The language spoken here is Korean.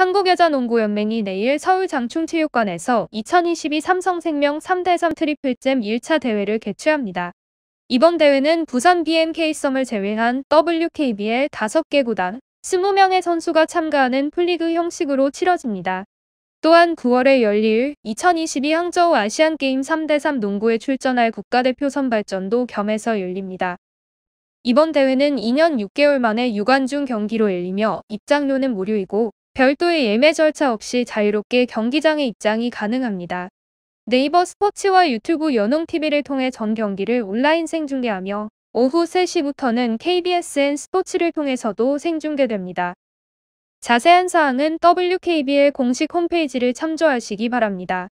한국여자농구연맹이 내일 서울 장충체육관에서 2022 삼성생명 3대3 트리플잼 1차 대회를 개최합니다. 이번 대회는 부산 BMK썸을 제외한 WKB의 5개 구단 20명의 선수가 참가하는 플리그 형식으로 치러집니다. 또한 9월에 열릴 2022 항저우 아시안게임 3대3 농구에 출전할 국가대표 선발전도 겸해서 열립니다. 이번 대회는 2년 6개월 만에 유관중 경기로 열리며 입장료는 무료이고 별도의 예매 절차 없이 자유롭게 경기장에 입장이 가능합니다. 네이버 스포츠와 유튜브 연홍TV를 통해 전 경기를 온라인 생중계하며 오후 3시부터는 KBSN 스포츠를 통해서도 생중계됩니다. 자세한 사항은 WKBL 공식 홈페이지를 참조하시기 바랍니다.